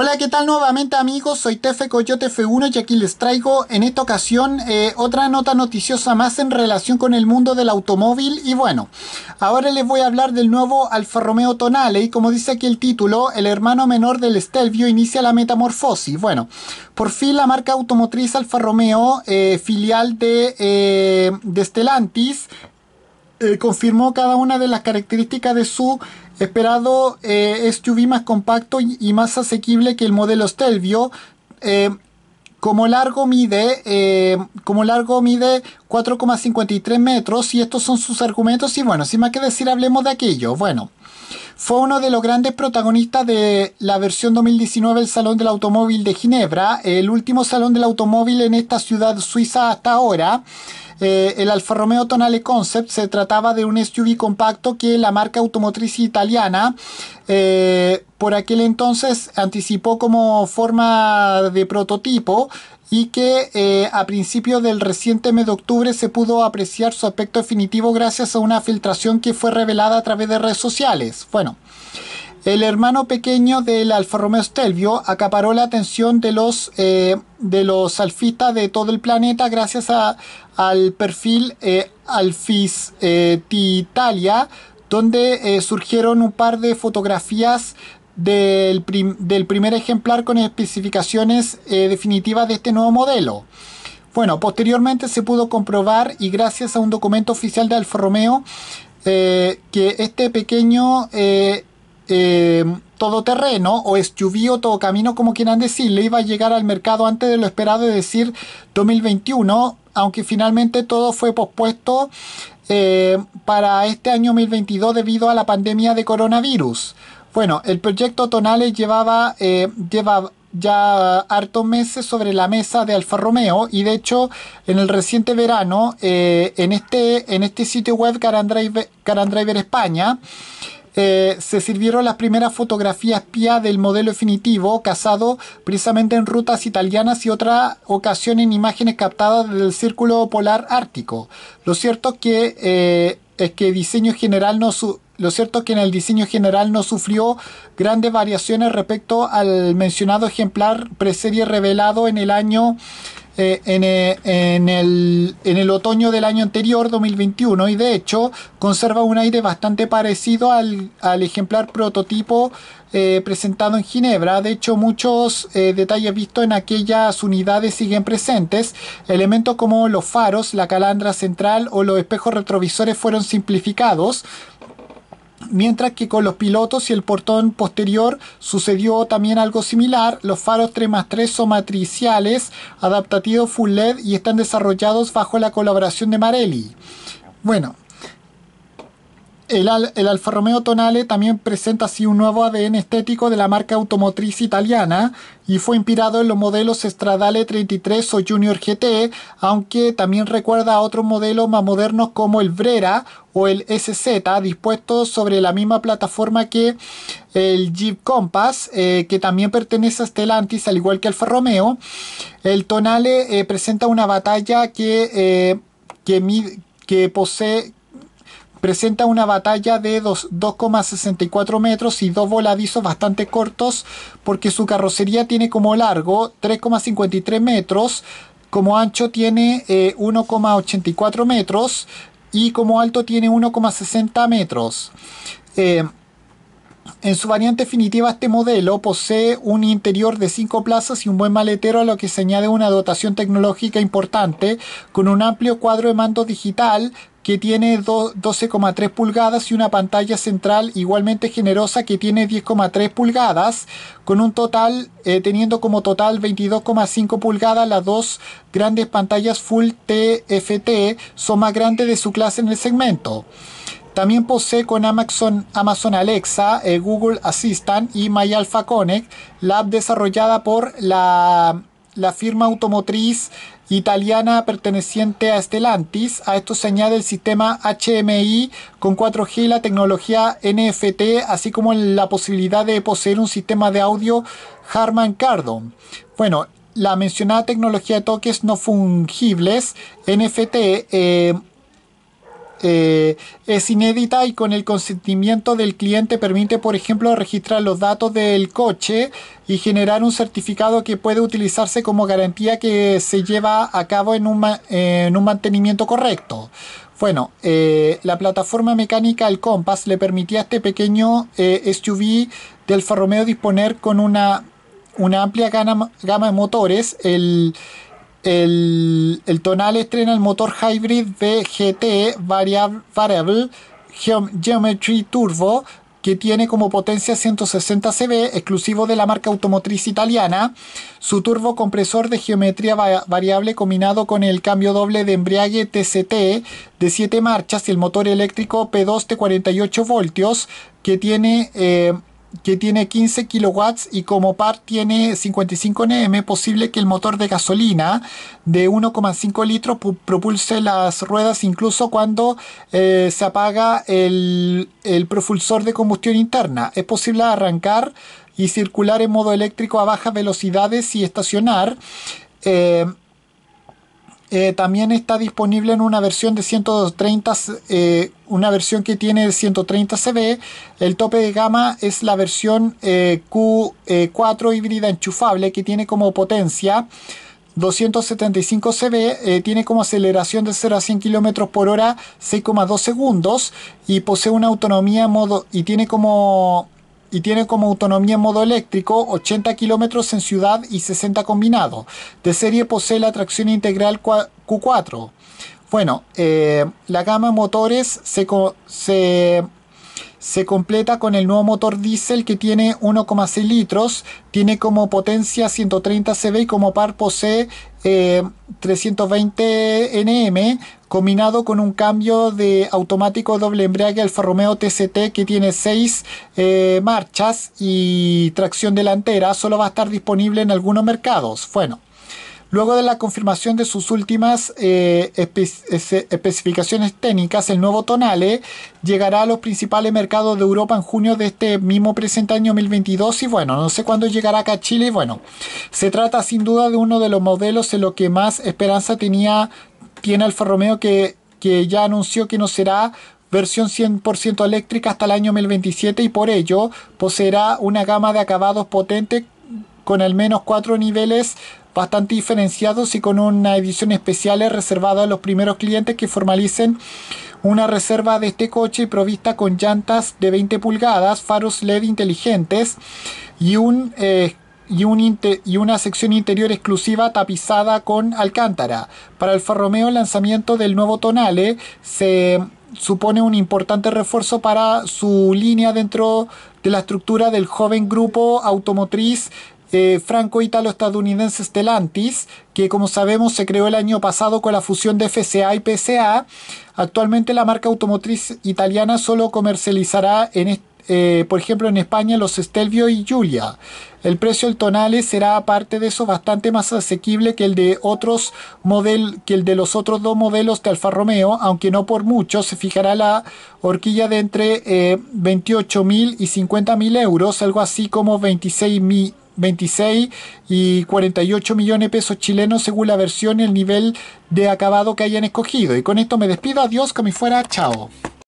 Hola, ¿qué tal nuevamente amigos? Soy Tefe Coyote F1 y aquí les traigo en esta ocasión eh, otra nota noticiosa más en relación con el mundo del automóvil y bueno, ahora les voy a hablar del nuevo Alfa Romeo Tonale y como dice aquí el título, el hermano menor del Stelvio inicia la metamorfosis. Bueno, por fin la marca automotriz Alfa Romeo, eh, filial de, eh, de Stellantis, confirmó cada una de las características de su esperado eh, es UV más compacto y más asequible que el modelo Stelvio. Eh, como largo mide, eh, como largo mide 4,53 metros y estos son sus argumentos y bueno, sin más que decir, hablemos de aquello. Bueno, fue uno de los grandes protagonistas de la versión 2019 del Salón del Automóvil de Ginebra, el último Salón del Automóvil en esta ciudad suiza hasta ahora. Eh, el Alfa Romeo Tonale Concept se trataba de un SUV compacto que la marca automotriz italiana eh, por aquel entonces anticipó como forma de prototipo y que eh, a principios del reciente mes de octubre se pudo apreciar su aspecto definitivo gracias a una filtración que fue revelada a través de redes sociales. Bueno, el hermano pequeño del Alfa Romeo Stelvio acaparó la atención de los, eh, de los alfistas de todo el planeta gracias al perfil eh, Alfis eh, Titalia, donde eh, surgieron un par de fotografías del, del primer ejemplar con especificaciones definitivas de este nuevo modelo. Bueno, posteriormente se pudo comprobar y gracias a un documento oficial de Alfa Romeo eh, que este pequeño eh, eh, todoterreno o SUV todo camino, como quieran le iba a llegar al mercado antes de lo esperado, es decir, 2021, aunque finalmente todo fue pospuesto para este año 2022 debido a la pandemia de coronavirus. Bueno, el proyecto Tonales llevaba, lleva, ya hartos meses sobre la mesa de Alfa Romeo y de hecho en el reciente verano eh, en, este, en este sitio web Carandriver Driver España eh, se sirvieron las primeras fotografías pía del modelo definitivo, casado precisamente en rutas italianas y otra ocasión en imágenes captadas del círculo polar ártico. Lo cierto que, eh, es que diseño general no, su lo cierto es que en el diseño general no sufrió grandes variaciones respecto al mencionado ejemplar preserie revelado en el año eh, eh, en, el, otoño del año anterior, 2021, y de hecho conserva un aire bastante parecido al, ejemplar prototipo eh, presentado en Ginebra. De hecho, muchos detalles vistos en aquellas unidades siguen presentes. Elementos como los faros, la calandra central o los espejos retrovisores fueron simplificados. Mientras que con los pilotos y el portón posterior sucedió también algo similar, los faros 3 más 3 son matriciales, adaptativos full LED y están desarrollados bajo la colaboración de Marelli. Bueno, el, Alfa Romeo Tonale también presenta así un nuevo ADN estético de la marca automotriz italiana y fue inspirado en los modelos Stradale 33 o Junior GT, aunque también recuerda a otros modelos más modernos como el Brera o el SZ, dispuestos sobre la misma plataforma que el Jeep Compass, eh, que también pertenece a Stellantis, al igual que Alfa Romeo. El Tonale eh, presenta una batalla que, eh, que, que posee presenta una batalla de 2,64 metros y dos voladizos bastante cortos porque su carrocería tiene como largo 3,53 metros, como ancho tiene 1,84 eh, metros y como alto tiene 1,60 metros. Eh, en su variante definitiva este modelo posee un interior de 5 plazas y un buen maletero a lo que se añade una dotación tecnológica importante con un amplio cuadro de mando digital que tiene 12,3 pulgadas y una pantalla central igualmente generosa que tiene 10,3 pulgadas, con un total, eh, teniendo como total 22,5 pulgadas las dos grandes pantallas Full TFT, son más grandes de su clase en el segmento. También posee con Amazon, Amazon Alexa, eh, Google Assistant y My la app desarrollada por la, firma automotriz italiana perteneciente a Stellantis. A esto se añade el sistema HMI con 4G, la tecnología NFT, así como la posibilidad de poseer un sistema de audio Harman Kardon. Bueno, la mencionada tecnología de toques no fungibles, NFT, eh, eh, es inédita y con el consentimiento del cliente permite, por ejemplo, registrar los datos del coche y generar un certificado que puede utilizarse como garantía que se lleva a cabo en un, en un mantenimiento correcto. Bueno, eh, la plataforma mecánica El Compass le permitía a este pequeño eh, SUV del Ferromeo disponer con una, una amplia gama, gama de motores. El, el, Tonal estrena el motor hybrid VGT Variable, Variable Geometry Turbo que tiene como potencia 160 CV, exclusivo de la marca automotriz italiana. Su turbo compresor de geometría variable combinado con el cambio doble de embriague TCT de 7 marchas y el motor eléctrico P2 de 48 voltios que tiene eh, que tiene 15 kilowatts y como par tiene 55 Nm, posible que el motor de gasolina de 1,5 litros propulse las ruedas incluso cuando eh, se apaga el, propulsor de combustión interna. Es posible arrancar y circular en modo eléctrico a bajas velocidades y estacionar. Eh, eh, también está disponible en una versión de 130, eh, una versión que tiene 130 CB. El tope de gama es la versión eh, Q4 híbrida enchufable que tiene como potencia 275 CB, tiene como aceleración de 0 a 100 km por hora 6,2 segundos y posee una autonomía modo y tiene como y tiene como autonomía en modo eléctrico 80 kilómetros en ciudad y 60 combinado. De serie posee la tracción integral Q4. Bueno, eh, la gama motores se se completa con el nuevo motor diésel que tiene 1,6 litros, tiene como potencia 130 CV y como par posee 320 NM, combinado con un cambio de automático doble embrague Alfa Romeo TCT que tiene 6 eh, marchas y tracción delantera, solo va a estar disponible en algunos mercados. Bueno. Luego de la confirmación de sus últimas eh, especificaciones técnicas, el nuevo Tonale llegará a los principales mercados de Europa en junio de este mismo presente año 2022 y bueno, no sé cuándo llegará acá a Chile bueno, se trata sin duda de uno de los modelos en lo que más esperanza tenía tiene Alfa Romeo que, que ya anunció que no será versión 100% eléctrica hasta el año 2027 y por ello poseerá una gama de acabados potente con al menos cuatro niveles bastante diferenciados y con una edición especial reservada a los primeros clientes que formalicen una reserva de este coche provista con llantas de 20 pulgadas, faros LED inteligentes y un... Eh, y, una sección interior exclusiva tapizada con alcántara. Para el farromeo el lanzamiento del nuevo Tonale se supone un importante refuerzo para su línea dentro de la estructura del joven grupo automotriz eh, franco-italo-estadounidense Stellantis, que como sabemos se creó el año pasado con la fusión de FCA y PSA. Actualmente la marca automotriz italiana solo comercializará en eh, por ejemplo, en España los Stelvio y Giulia. El precio del Tonale será, aparte de eso, bastante más asequible que el de otros modelos, que el de los otros dos modelos de Alfa Romeo, aunque no por mucho. Se fijará la horquilla de entre eh, 28.000 y 50.000 euros, algo así como 26.000 26 y 48 millones de pesos chilenos según la versión y el nivel de acabado que hayan escogido. Y con esto me despido, adiós, que me fuera, chao.